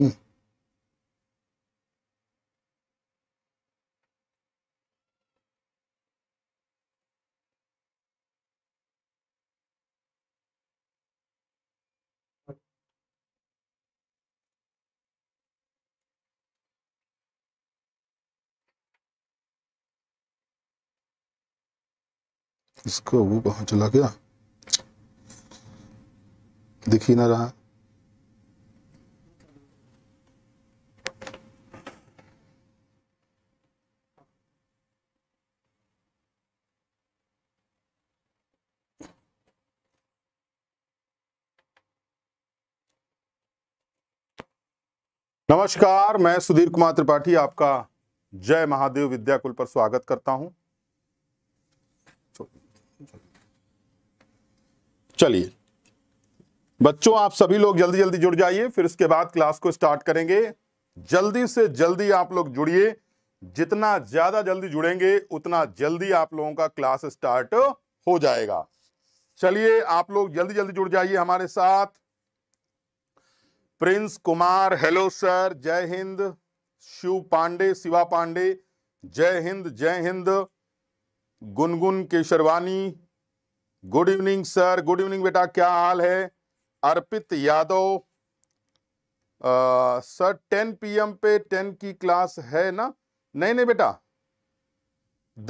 Hmm. इसको वो कहाँ चला गया दिख ही ना रहा नमस्कार मैं सुधीर कुमार त्रिपाठी आपका जय महादेव विद्याकुल पर स्वागत करता हूं चलिए बच्चों आप सभी लोग जल्दी जल्दी जुड़ जाइए फिर उसके बाद क्लास को स्टार्ट करेंगे जल्दी से जल्दी आप लोग जुड़िए जितना ज्यादा जल्दी जुड़ेंगे उतना जल्दी आप लोगों का क्लास स्टार्ट हो जाएगा चलिए आप लोग जल्दी जल्दी जुड़ जाइए हमारे साथ प्रिंस कुमार हेलो सर जय हिंद शिव पांडे शिवा पांडे जय हिंद जय हिंद Gungun Kesharwani good evening sir good evening बेटा क्या हाल है Arpit Yadav sir ten PM पे टेन की क्लास है ना नहीं नहीं बेटा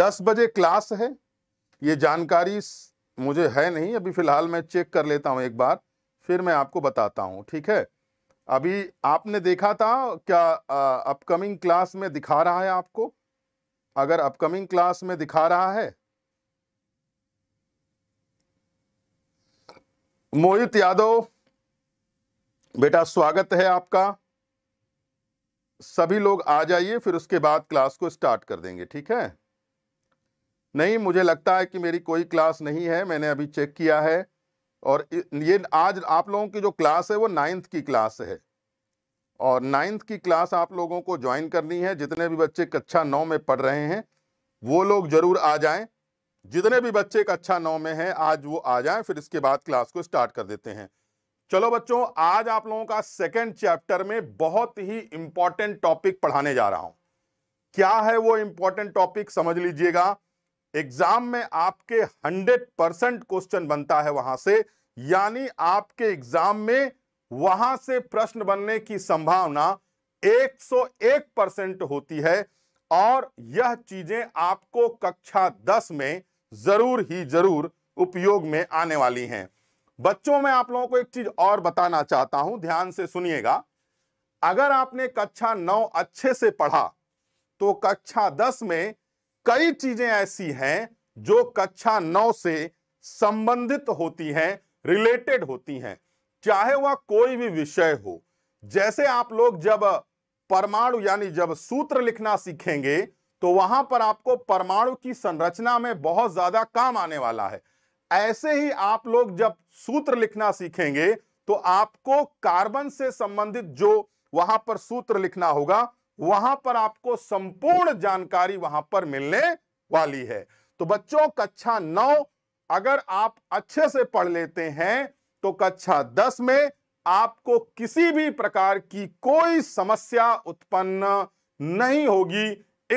दस बजे क्लास है ये जानकारी मुझे है नहीं अभी फिलहाल मैं चेक कर लेता हूँ एक बार फिर मैं आपको बताता हूँ ठीक है अभी आपने देखा था क्या अपकमिंग क्लास में दिखा रहा है आपको अगर अपकमिंग क्लास में दिखा रहा है मोहित यादव बेटा स्वागत है आपका सभी लोग आ जाइए फिर उसके बाद क्लास को स्टार्ट कर देंगे ठीक है नहीं मुझे लगता है कि मेरी कोई क्लास नहीं है मैंने अभी चेक किया है और ये आज आप लोगों की जो क्लास है वो नाइन्थ की क्लास है और नाइन्थ की क्लास आप लोगों को ज्वाइन करनी है जितने भी बच्चे कक्षा नौ में पढ़ रहे हैं वो लोग ज़रूर आ जाएं जितने भी बच्चे कक्षा नौ में हैं आज वो आ जाएं फिर इसके बाद क्लास को स्टार्ट कर देते हैं चलो बच्चों आज आप लोगों का सेकेंड चैप्टर में बहुत ही इंपॉर्टेंट टॉपिक पढ़ाने जा रहा हूं क्या है वो इंपॉर्टेंट टॉपिक समझ लीजिएगा एग्जाम में आपके 100 परसेंट क्वेश्चन बनता है वहां से यानी आपके एग्जाम में वहां से प्रश्न बनने की संभावना 101 परसेंट होती है और यह चीजें आपको कक्षा 10 में जरूर ही जरूर उपयोग में आने वाली हैं बच्चों में आप लोगों को एक चीज और बताना चाहता हूं ध्यान से सुनिएगा अगर आपने कक्षा नौ अच्छे से पढ़ा तो कक्षा दस में कई चीजें ऐसी हैं जो कक्षा नौ से संबंधित होती हैं रिलेटेड होती हैं चाहे वह कोई भी विषय हो जैसे आप लोग जब परमाणु यानी जब सूत्र लिखना सीखेंगे तो वहां पर आपको परमाणु की संरचना में बहुत ज्यादा काम आने वाला है ऐसे ही आप लोग जब सूत्र लिखना सीखेंगे तो आपको कार्बन से संबंधित जो वहां पर सूत्र लिखना होगा वहां पर आपको संपूर्ण जानकारी वहां पर मिलने वाली है तो बच्चों कक्षा नौ अगर आप अच्छे से पढ़ लेते हैं तो कक्षा दस में आपको किसी भी प्रकार की कोई समस्या उत्पन्न नहीं होगी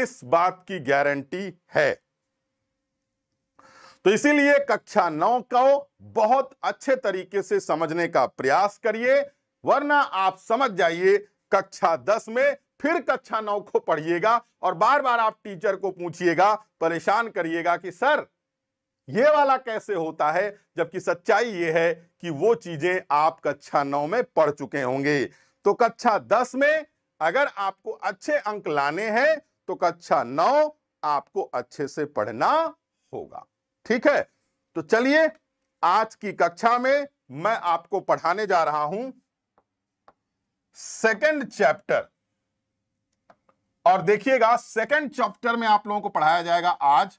इस बात की गारंटी है तो इसीलिए कक्षा नौ को बहुत अच्छे तरीके से समझने का प्रयास करिए वरना आप समझ जाइए कक्षा दस में फिर कक्षा नौ को पढ़िएगा और बार बार आप टीचर को पूछिएगा परेशान करिएगा कि सर ये वाला कैसे होता है जबकि सच्चाई ये है कि वो चीजें आप कक्षा नौ में पढ़ चुके होंगे तो कक्षा दस में अगर आपको अच्छे अंक लाने हैं तो कक्षा नौ आपको अच्छे से पढ़ना होगा ठीक है तो चलिए आज की कक्षा में मैं आपको पढ़ाने जा रहा हूं सेकंड चैप्टर और देखिएगा सेकंड चैप्टर में आप लोगों को पढ़ाया जाएगा आज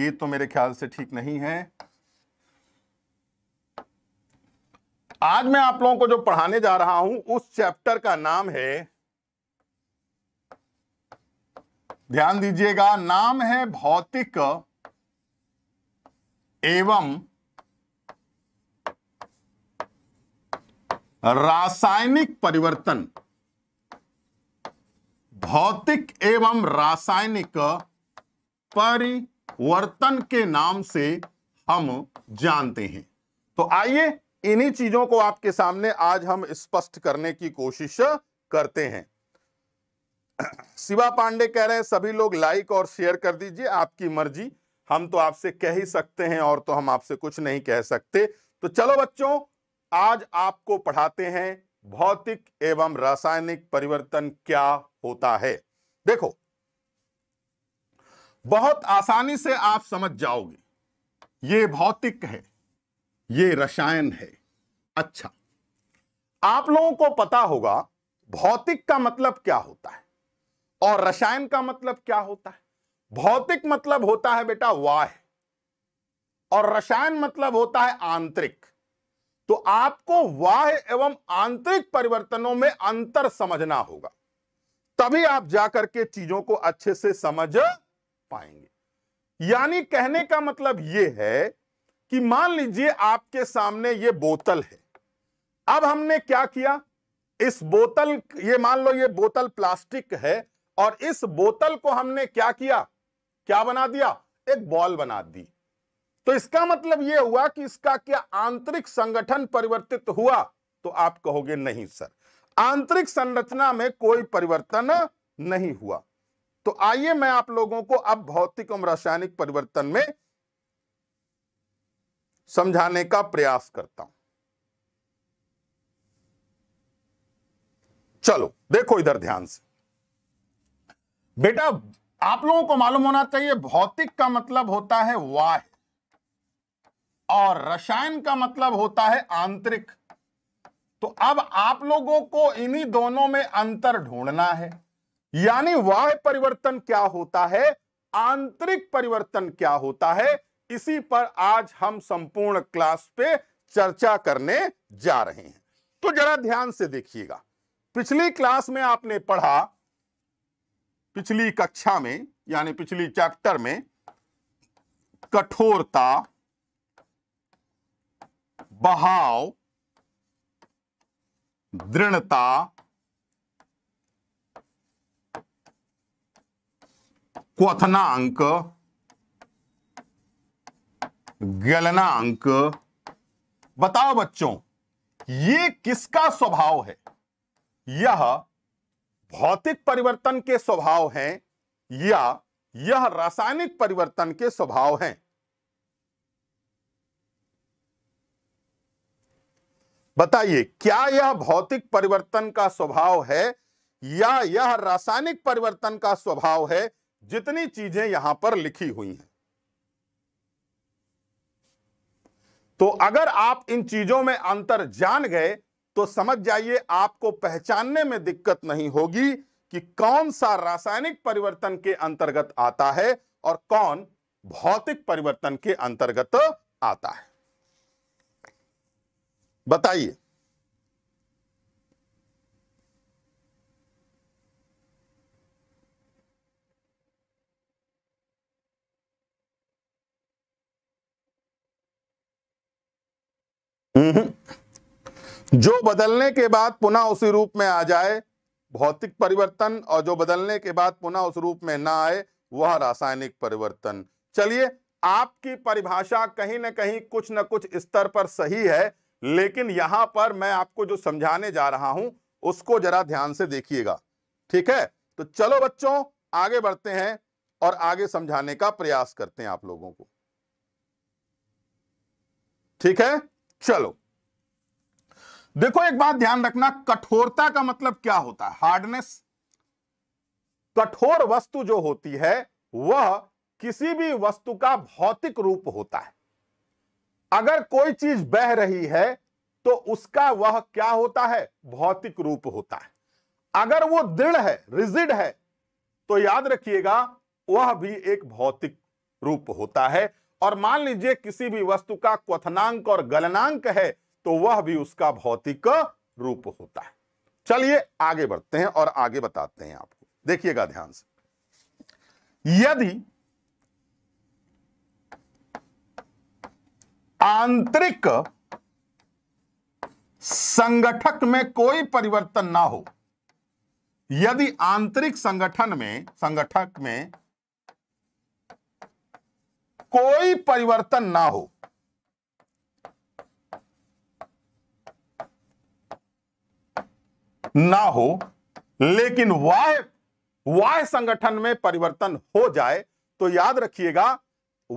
ये तो मेरे ख्याल से ठीक नहीं है आज मैं आप लोगों को जो पढ़ाने जा रहा हूं उस चैप्टर का नाम है ध्यान दीजिएगा नाम है भौतिक एवं रासायनिक परिवर्तन भौतिक एवं रासायनिक परिवर्तन के नाम से हम जानते हैं तो आइए इन्हीं चीजों को आपके सामने आज हम स्पष्ट करने की कोशिश करते हैं शिवा पांडे कह रहे हैं सभी लोग लाइक और शेयर कर दीजिए आपकी मर्जी हम तो आपसे कह ही सकते हैं और तो हम आपसे कुछ नहीं कह सकते तो चलो बच्चों आज आपको पढ़ाते हैं भौतिक एवं रासायनिक परिवर्तन क्या होता है देखो बहुत आसानी से आप समझ जाओगे ये भौतिक है ये रसायन है अच्छा आप लोगों को पता होगा भौतिक का मतलब क्या होता है और रसायन का मतलब क्या होता है भौतिक मतलब होता है बेटा वाह और रसायन मतलब होता है आंतरिक तो आपको वाह एवं आंतरिक परिवर्तनों में अंतर समझना होगा तभी आप जाकर के चीजों को अच्छे से समझ पाएंगे यानी कहने का मतलब यह है कि मान लीजिए आपके सामने ये बोतल है अब हमने क्या किया इस बोतल ये मान लो ये बोतल प्लास्टिक है और इस बोतल को हमने क्या किया क्या बना दिया एक बॉल बना दी तो इसका मतलब यह हुआ कि इसका क्या आंतरिक संगठन परिवर्तित हुआ तो आप कहोगे नहीं सर आंतरिक संरचना में कोई परिवर्तन नहीं हुआ तो आइए मैं आप लोगों को अब भौतिक एवं रासायनिक परिवर्तन में समझाने का प्रयास करता हूं चलो देखो इधर ध्यान से बेटा आप लोगों को मालूम होना चाहिए भौतिक का मतलब होता है वाह और रसायन का मतलब होता है आंतरिक तो अब आप लोगों को इन्हीं दोनों में अंतर ढूंढना है यानी वाह परिवर्तन क्या होता है आंतरिक परिवर्तन क्या होता है इसी पर आज हम संपूर्ण क्लास पे चर्चा करने जा रहे हैं तो जरा ध्यान से देखिएगा पिछली क्लास में आपने पढ़ा पिछली कक्षा में यानी पिछली चैप्टर में कठोरता बहाव दृढ़ता क्वथनांक गलनांक बताओ बच्चों ये किसका स्वभाव है यह भौतिक परिवर्तन के स्वभाव हैं या यह रासायनिक परिवर्तन के स्वभाव हैं बताइए क्या यह भौतिक परिवर्तन का स्वभाव है या यह रासायनिक परिवर्तन का स्वभाव है जितनी चीजें यहां पर लिखी हुई हैं तो अगर आप इन चीजों में अंतर जान गए तो समझ जाइए आपको पहचानने में दिक्कत नहीं होगी कि कौन सा रासायनिक परिवर्तन के अंतर्गत आता है और कौन भौतिक परिवर्तन के अंतर्गत आता है बताइए हम्म। जो बदलने के बाद पुनः उसी रूप में आ जाए भौतिक परिवर्तन और जो बदलने के बाद पुनः उस रूप में ना आए वह रासायनिक परिवर्तन चलिए आपकी परिभाषा कहीं ना कहीं कुछ ना कुछ स्तर पर सही है लेकिन यहां पर मैं आपको जो समझाने जा रहा हूं उसको जरा ध्यान से देखिएगा ठीक है तो चलो बच्चों आगे बढ़ते हैं और आगे समझाने का प्रयास करते हैं आप लोगों को ठीक है चलो देखो एक बात ध्यान रखना कठोरता का मतलब क्या होता है हार्डनेस कठोर वस्तु जो होती है वह किसी भी वस्तु का भौतिक रूप होता है अगर कोई चीज बह रही है तो उसका वह क्या होता है भौतिक रूप होता है अगर वो दृढ़ है रिजिड है तो याद रखिएगा वह भी एक भौतिक रूप होता है और मान लीजिए किसी भी वस्तु का क्वथनांक और गलनांक है तो वह भी उसका भौतिक रूप होता है चलिए आगे बढ़ते हैं और आगे बताते हैं आपको देखिएगा ध्यान से यदि आंतरिक संगठक में कोई परिवर्तन ना हो यदि आंतरिक संगठन में संगठक में कोई परिवर्तन ना हो ना हो लेकिन वाय वाय संगठन में परिवर्तन हो जाए तो याद रखिएगा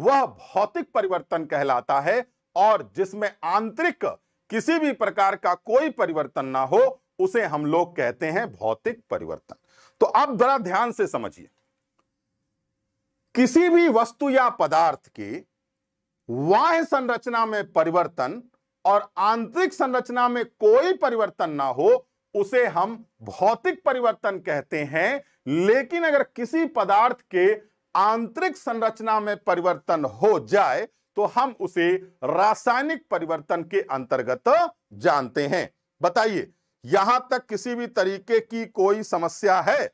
वह भौतिक परिवर्तन कहलाता है और जिसमें आंतरिक किसी भी प्रकार का कोई परिवर्तन ना हो उसे हम लोग कहते हैं भौतिक परिवर्तन तो आप जरा ध्यान से समझिए किसी भी वस्तु या पदार्थ की वाह संरचना में परिवर्तन और आंतरिक संरचना में कोई परिवर्तन ना हो उसे हम भौतिक परिवर्तन कहते हैं लेकिन अगर किसी पदार्थ के आंतरिक संरचना में परिवर्तन हो जाए तो हम उसे रासायनिक परिवर्तन के अंतर्गत जानते हैं बताइए यहां तक किसी भी तरीके की कोई समस्या है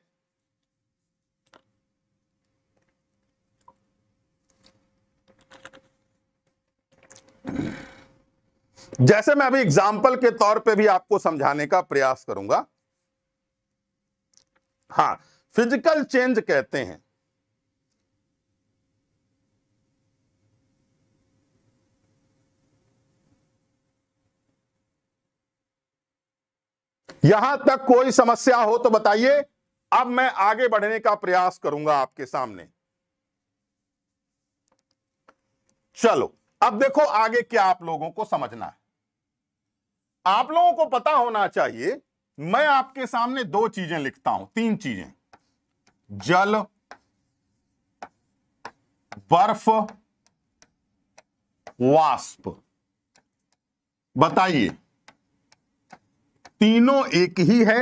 जैसे मैं अभी एग्जाम्पल के तौर पे भी आपको समझाने का प्रयास करूंगा हाँ फिजिकल चेंज कहते हैं यहां तक कोई समस्या हो तो बताइए अब मैं आगे बढ़ने का प्रयास करूंगा आपके सामने चलो अब देखो आगे क्या आप लोगों को समझना है आप लोगों को पता होना चाहिए मैं आपके सामने दो चीजें लिखता हूं तीन चीजें जल बर्फ वाष्प बताइए तीनों एक ही है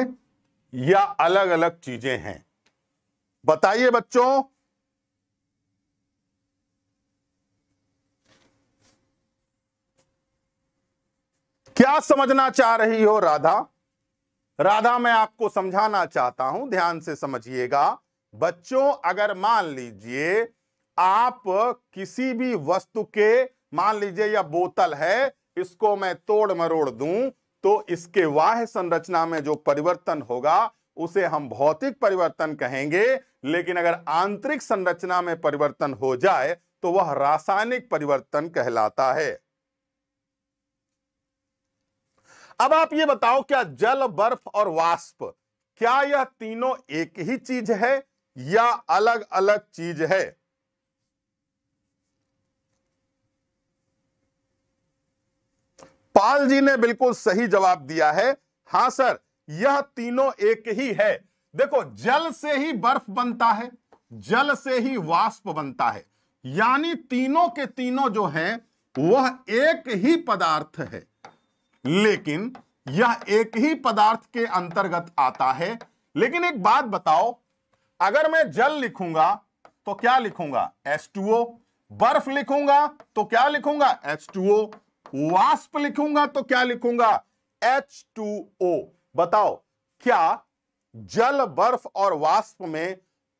या अलग अलग चीजें हैं बताइए बच्चों क्या समझना चाह रही हो राधा राधा मैं आपको समझाना चाहता हूं ध्यान से समझिएगा बच्चों अगर मान लीजिए आप किसी भी वस्तु के मान लीजिए यह बोतल है इसको मैं तोड़ मरोड़ दूं तो इसके वाह संरचना में जो परिवर्तन होगा उसे हम भौतिक परिवर्तन कहेंगे लेकिन अगर आंतरिक संरचना में परिवर्तन हो जाए तो वह रासायनिक परिवर्तन कहलाता है अब आप ये बताओ क्या जल बर्फ और वाष्प क्या यह तीनों एक ही चीज है या अलग अलग चीज है इकबाल जी ने बिल्कुल सही जवाब दिया है हां सर यह तीनों एक ही है देखो जल से ही बर्फ बनता है जल से ही वाष्प बनता है यानी तीनों के तीनों जो हैं वह एक ही पदार्थ है लेकिन यह एक ही पदार्थ के अंतर्गत आता है लेकिन एक बात बताओ अगर मैं जल लिखूंगा तो क्या लिखूंगा H2O बर्फ लिखूंगा तो क्या लिखूंगा H2O वाष्प लिखूंगा तो क्या लिखूंगा एच टू ओ बताओ क्या जल बर्फ और वाष्प में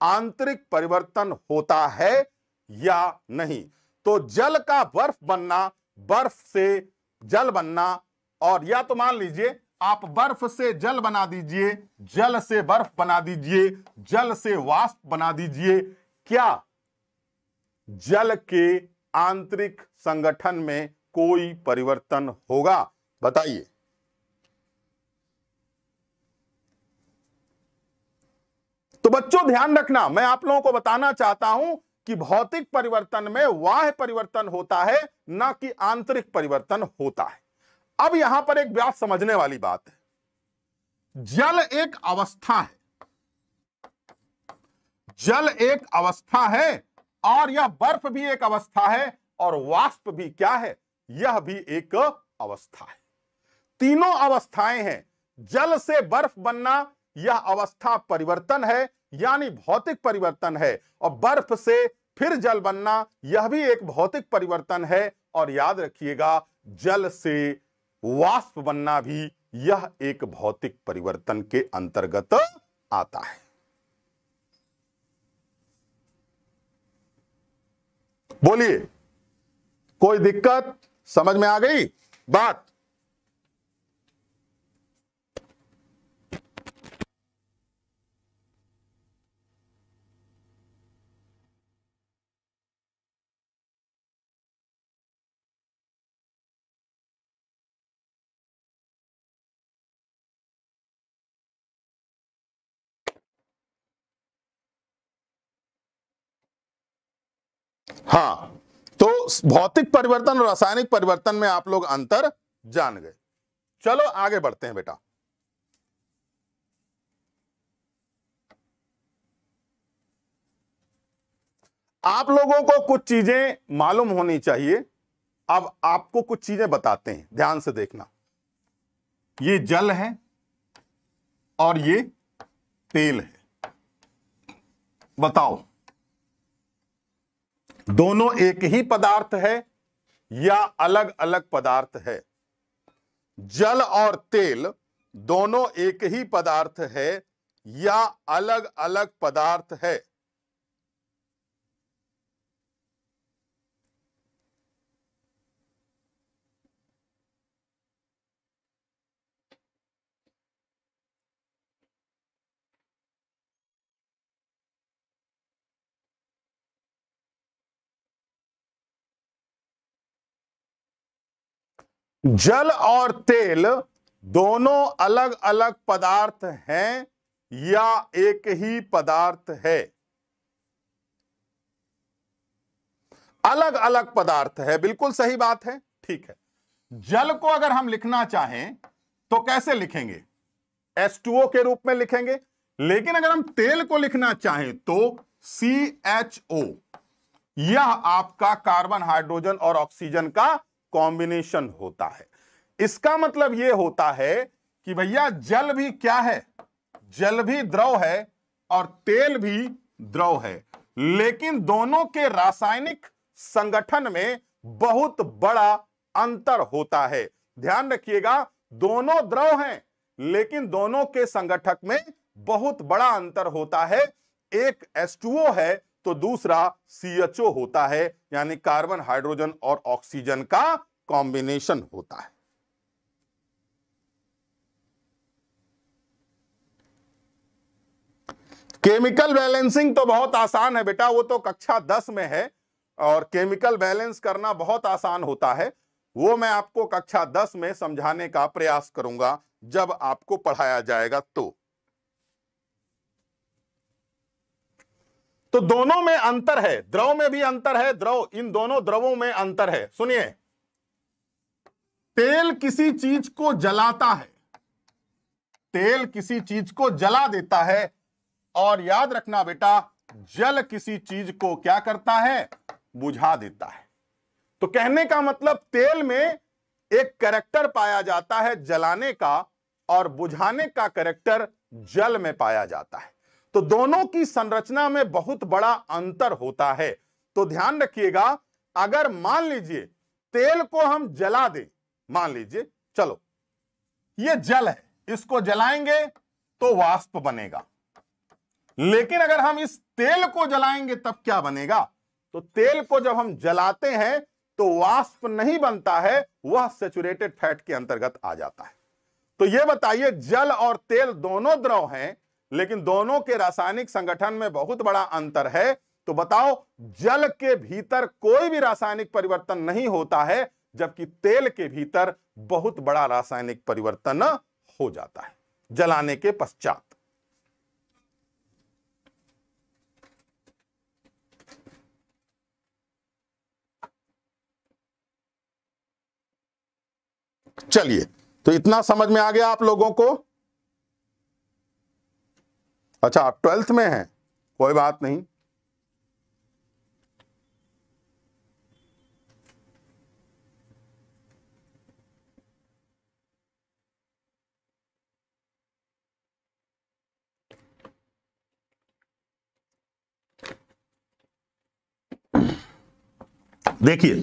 आंतरिक परिवर्तन होता है या नहीं तो जल का बर्फ बनना बर्फ से जल बनना और या तो मान लीजिए आप बर्फ से जल बना दीजिए जल से बर्फ बना दीजिए जल से वाष्प बना दीजिए क्या जल के आंतरिक संगठन में कोई परिवर्तन होगा बताइए तो बच्चों ध्यान रखना मैं आप लोगों को बताना चाहता हूं कि भौतिक परिवर्तन में वाह परिवर्तन होता है ना कि आंतरिक परिवर्तन होता है अब यहां पर एक बात समझने वाली बात है जल एक अवस्था है जल एक अवस्था है और यह बर्फ भी एक अवस्था है और वाष्प भी क्या है यह भी एक अवस्था है तीनों अवस्थाएं हैं जल से बर्फ बनना यह अवस्था परिवर्तन है यानी भौतिक परिवर्तन है और बर्फ से फिर जल बनना यह भी एक भौतिक परिवर्तन है और याद रखिएगा जल से वाष्प बनना भी यह एक भौतिक परिवर्तन के अंतर्गत आता है बोलिए कोई दिक्कत समझ में आ गई बात हाँ भौतिक परिवर्तन और रासायनिक परिवर्तन में आप लोग अंतर जान गए चलो आगे बढ़ते हैं बेटा आप लोगों को कुछ चीजें मालूम होनी चाहिए अब आपको कुछ चीजें बताते हैं ध्यान से देखना ये जल है और ये तेल है बताओ दोनों एक ही पदार्थ है या अलग अलग पदार्थ है जल और तेल दोनों एक ही पदार्थ है या अलग अलग पदार्थ है जल और तेल दोनों अलग अलग पदार्थ हैं या एक ही पदार्थ है अलग अलग पदार्थ है बिल्कुल सही बात है ठीक है जल को अगर हम लिखना चाहें तो कैसे लिखेंगे H2O के रूप में लिखेंगे लेकिन अगर हम तेल को लिखना चाहें तो CHO यह आपका कार्बन हाइड्रोजन और ऑक्सीजन का कॉम्बिनेशन होता है इसका मतलब यह होता है कि भैया जल भी क्या है जल भी द्रव है और तेल भी द्रव है लेकिन दोनों के रासायनिक संगठन में बहुत बड़ा अंतर होता है ध्यान रखिएगा दोनों द्रव हैं लेकिन दोनों के संगठक में बहुत बड़ा अंतर होता है एक H2O है तो दूसरा सीएचओ होता है यानी कार्बन हाइड्रोजन और ऑक्सीजन का कॉम्बिनेशन होता है केमिकल बैलेंसिंग तो बहुत आसान है बेटा वो तो कक्षा दस में है और केमिकल बैलेंस करना बहुत आसान होता है वो मैं आपको कक्षा दस में समझाने का प्रयास करूंगा जब आपको पढ़ाया जाएगा तो तो दोनों में अंतर है द्रव में भी अंतर है द्रव इन दोनों द्रवों में अंतर है सुनिए तेल किसी चीज को जलाता है तेल किसी चीज को जला देता है और याद रखना बेटा जल किसी चीज को क्या करता है बुझा देता है तो कहने का मतलब तेल में एक करेक्टर पाया जाता है जलाने का और बुझाने का करेक्टर जल में पाया जाता है तो दोनों की संरचना में बहुत बड़ा अंतर होता है तो ध्यान रखिएगा अगर मान लीजिए तेल को हम जला दें मान लीजिए चलो ये जल है इसको जलाएंगे तो वाष्प बनेगा लेकिन अगर हम इस तेल को जलाएंगे तब क्या बनेगा तो तेल को जब हम जलाते हैं तो वाष्प नहीं बनता है वह सेचुरेटेड फैट के अंतर्गत आ जाता है तो यह बताइए जल और तेल दोनों द्रव हैं लेकिन दोनों के रासायनिक संगठन में बहुत बड़ा अंतर है तो बताओ जल के भीतर कोई भी रासायनिक परिवर्तन नहीं होता है जबकि तेल के भीतर बहुत बड़ा रासायनिक परिवर्तन हो जाता है जलाने के पश्चात चलिए तो इतना समझ में आ गया आप लोगों को अच्छा आप ट्वेल्थ में हैं कोई बात नहीं देखिए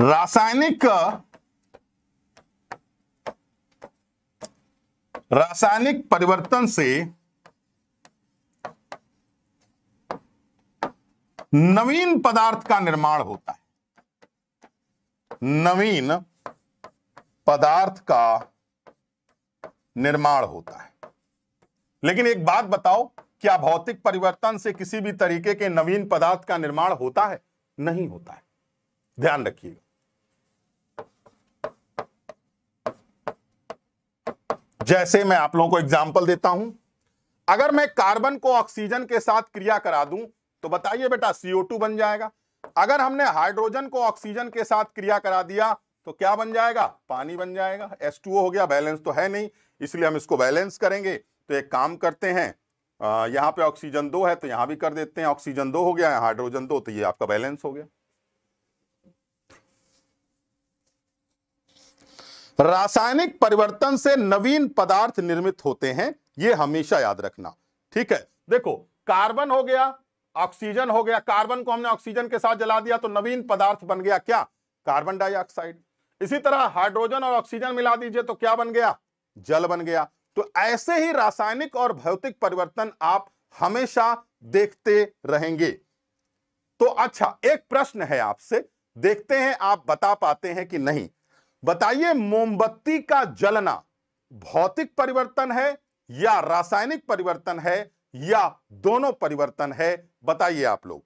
रासायनिक रासायनिक परिवर्तन से नवीन पदार्थ का निर्माण होता है नवीन पदार्थ का निर्माण होता है लेकिन एक बात बताओ क्या भौतिक परिवर्तन से किसी भी तरीके के नवीन पदार्थ का निर्माण होता है नहीं होता है ध्यान रखिएगा जैसे मैं आप लोगों को एग्जाम्पल देता हूं अगर मैं कार्बन को ऑक्सीजन के साथ क्रिया करा दूं तो बताइए बेटा CO2 बन जाएगा अगर हमने हाइड्रोजन को ऑक्सीजन के साथ क्रिया करा दिया तो क्या बन जाएगा पानी बन जाएगा H2O हो गया बैलेंस तो है नहीं इसलिए हम इसको बैलेंस करेंगे तो एक काम करते हैं यहां पे ऑक्सीजन दो है तो यहां भी कर देते हैं ऑक्सीजन दो हो गया हाइड्रोजन दो तो ये आपका बैलेंस हो गया रासायनिक परिवर्तन से नवीन पदार्थ निर्मित होते हैं यह हमेशा याद रखना ठीक है देखो कार्बन हो गया ऑक्सीजन हो गया कार्बन को हमने ऑक्सीजन के साथ जला दिया तो नवीन पदार्थ बन गया क्या कार्बन डाइऑक्साइड इसी तरह हाइड्रोजन और ऑक्सीजन मिला दीजिए तो क्या बन गया जल बन गया तो ऐसे ही रासायनिक और भौतिक परिवर्तन आप हमेशा देखते रहेंगे तो अच्छा एक प्रश्न है आपसे देखते हैं आप बता पाते हैं कि नहीं बताइए मोमबत्ती का जलना भौतिक परिवर्तन है या रासायनिक परिवर्तन है या दोनों परिवर्तन है बताइए आप लोग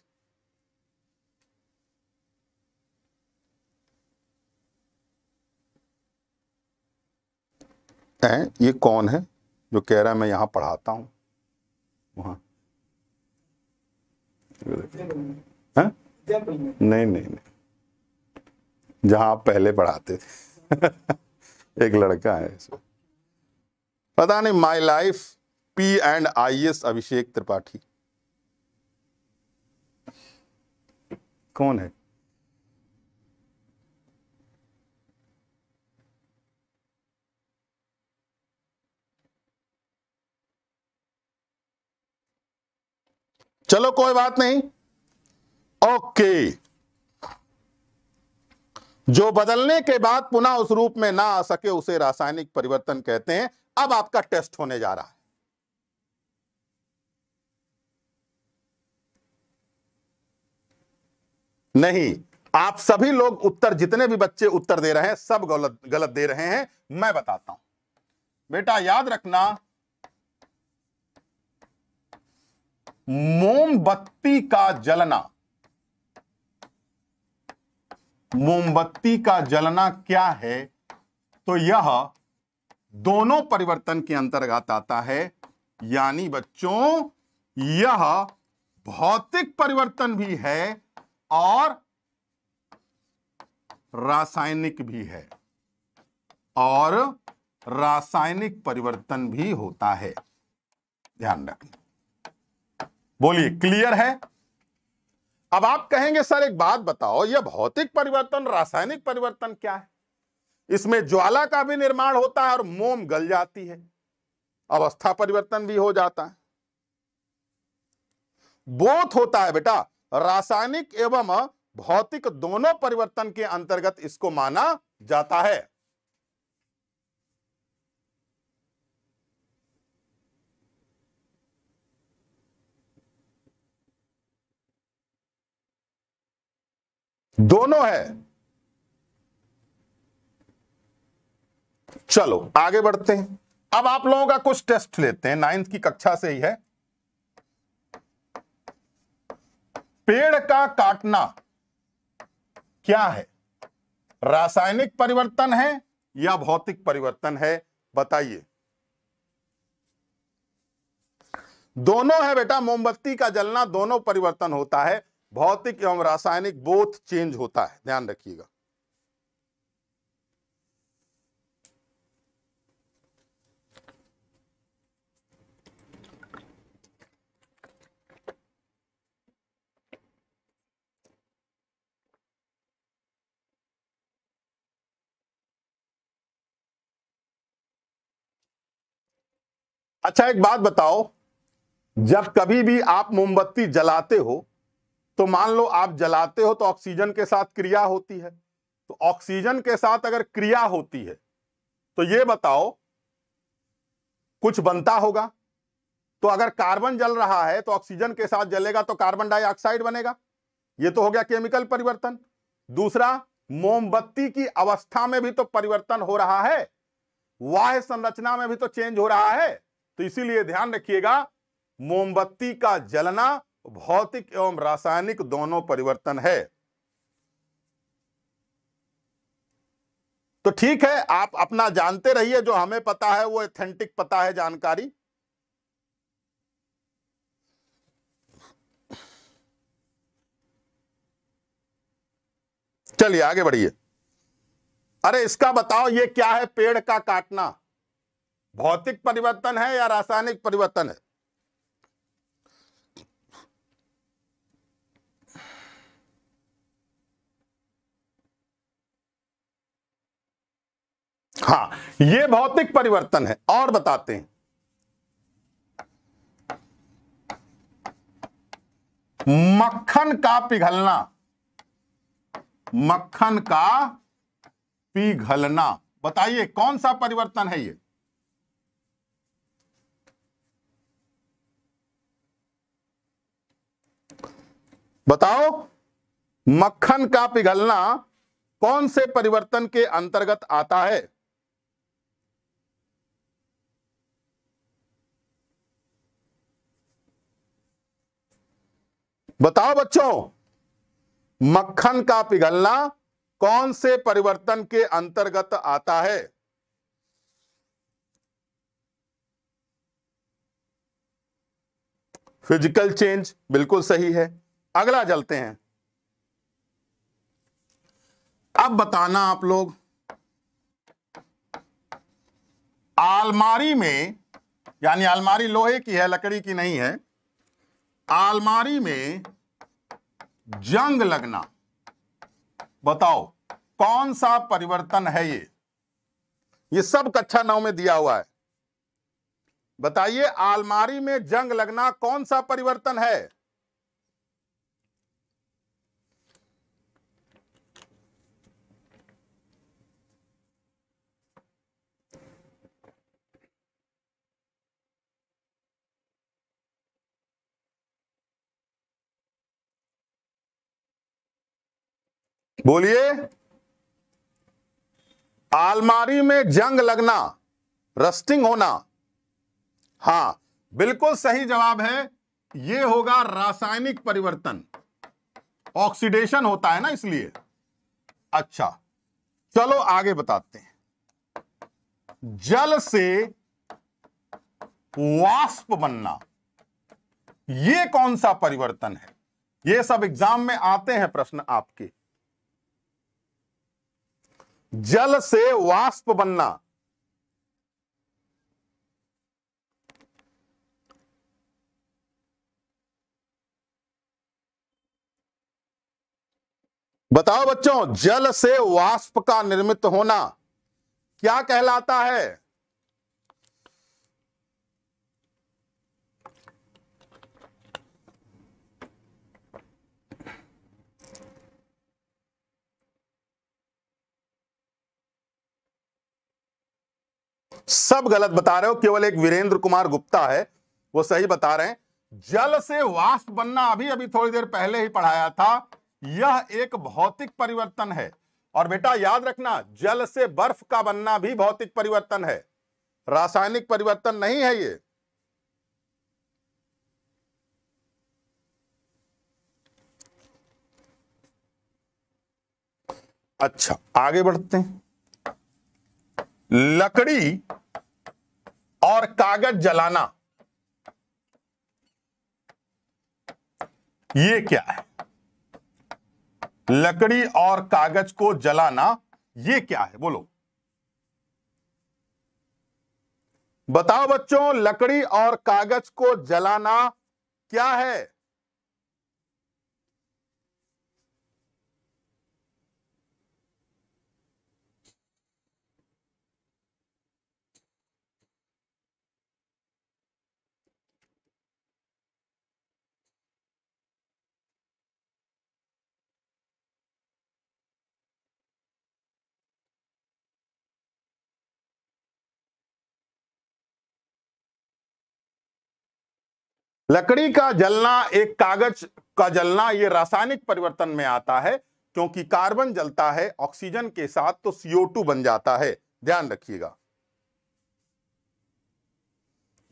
हैं ये कौन है जो कह रहा है मैं यहां पढ़ाता हूं वहां नहीं नहीं नहीं जहां आप पहले पढ़ाते थे एक लड़का है इसमें पता नहीं my life P and I S Abhishek Tripathi कौन है चलो कोई बात नहीं ओके okay. जो बदलने के बाद पुनः उस रूप में ना आ सके उसे रासायनिक परिवर्तन कहते हैं अब आपका टेस्ट होने जा रहा है नहीं आप सभी लोग उत्तर जितने भी बच्चे उत्तर दे रहे हैं सब गलत गलत दे रहे हैं मैं बताता हूं बेटा याद रखना मोमबत्ती का जलना मोमबत्ती का जलना क्या है तो यह दोनों परिवर्तन के अंतर्गत आता है यानी बच्चों यह भौतिक परिवर्तन भी है और रासायनिक भी है और रासायनिक परिवर्तन भी होता है ध्यान रखना बोलिए क्लियर है अब आप कहेंगे सर एक बात बताओ यह भौतिक परिवर्तन रासायनिक परिवर्तन क्या है इसमें ज्वाला का भी निर्माण होता है और मोम गल जाती है अवस्था परिवर्तन भी हो जाता है बोथ होता है बेटा रासायनिक एवं भौतिक दोनों परिवर्तन के अंतर्गत इसको माना जाता है दोनों है चलो आगे बढ़ते हैं अब आप लोगों का कुछ टेस्ट लेते हैं नाइन्थ की कक्षा से ही है पेड़ का काटना क्या है रासायनिक परिवर्तन है या भौतिक परिवर्तन है बताइए दोनों है बेटा मोमबत्ती का जलना दोनों परिवर्तन होता है भौतिक एवं रासायनिक बोथ चेंज होता है ध्यान रखिएगा अच्छा एक बात बताओ जब कभी भी आप मोमबत्ती जलाते हो तो मान लो आप जलाते हो तो ऑक्सीजन के साथ क्रिया होती है तो ऑक्सीजन के साथ अगर क्रिया होती है तो ये बताओ कुछ बनता होगा तो अगर कार्बन जल रहा है तो ऑक्सीजन के साथ जलेगा तो कार्बन डाइऑक्साइड बनेगा ये तो हो गया केमिकल परिवर्तन दूसरा मोमबत्ती की अवस्था में भी तो परिवर्तन हो रहा है वाह संरचना में भी तो चेंज हो रहा है तो इसीलिए ध्यान रखिएगा मोमबत्ती का जलना भौतिक एवं रासायनिक दोनों परिवर्तन है तो ठीक है आप अपना जानते रहिए जो हमें पता है वो एथेंटिक पता है जानकारी चलिए आगे बढ़िए अरे इसका बताओ ये क्या है पेड़ का काटना भौतिक परिवर्तन है या रासायनिक परिवर्तन है हाँ ये भौतिक परिवर्तन है और बताते हैं मक्खन का पिघलना मक्खन का पिघलना बताइए कौन सा परिवर्तन है ये बताओ मक्खन का पिघलना कौन से परिवर्तन के अंतर्गत आता है बताओ बच्चों मक्खन का पिघलना कौन से परिवर्तन के अंतर्गत आता है फिजिकल चेंज बिल्कुल सही है अगला चलते हैं अब बताना आप लोग आलमारी में यानी आलमारी लोहे की है लकड़ी की नहीं है आलमारी में जंग लगना बताओ कौन सा परिवर्तन है ये ये सब कक्षा नौ में दिया हुआ है बताइए आलमारी में जंग लगना कौन सा परिवर्तन है बोलिए आलमारी में जंग लगना रस्टिंग होना हां बिल्कुल सही जवाब है यह होगा रासायनिक परिवर्तन ऑक्सीडेशन होता है ना इसलिए अच्छा चलो आगे बताते हैं जल से वाष्प बनना यह कौन सा परिवर्तन है यह सब एग्जाम में आते हैं प्रश्न आपके जल से वाष्प बनना बताओ बच्चों जल से वाष्प का निर्मित होना क्या कहलाता है सब गलत बता रहे हो केवल एक वीरेंद्र कुमार गुप्ता है वो सही बता रहे हैं जल से वाष्प बनना अभी अभी थोड़ी देर पहले ही पढ़ाया था यह एक भौतिक परिवर्तन है और बेटा याद रखना जल से बर्फ का बनना भी भौतिक परिवर्तन है रासायनिक परिवर्तन नहीं है ये अच्छा आगे बढ़ते हैं लकड़ी और कागज जलाना ये क्या है लकड़ी और कागज को जलाना ये क्या है बोलो बताओ बच्चों लकड़ी और कागज को जलाना क्या है लकड़ी का जलना एक कागज का जलना ये रासायनिक परिवर्तन में आता है क्योंकि कार्बन जलता है ऑक्सीजन के साथ तो CO2 बन जाता है ध्यान रखिएगा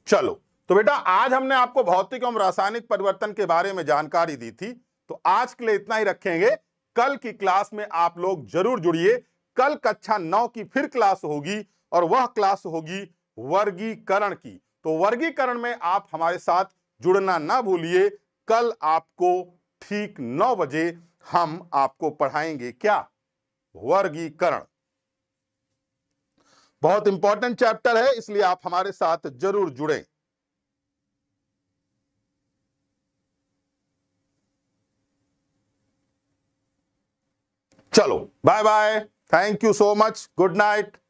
चलो तो बेटा आज हमने आपको भौतिक एवं रासायनिक परिवर्तन के बारे में जानकारी दी थी तो आज के लिए इतना ही रखेंगे कल की क्लास में आप लोग जरूर जुड़िए कल कक्षा नौ की फिर क्लास होगी और वह क्लास होगी वर्गीकरण की तो वर्गीकरण में आप हमारे साथ जुड़ना ना भूलिए कल आपको ठीक नौ बजे हम आपको पढ़ाएंगे क्या वर्गीकरण बहुत इंपॉर्टेंट चैप्टर है इसलिए आप हमारे साथ जरूर जुड़ें चलो bye bye thank you so much good night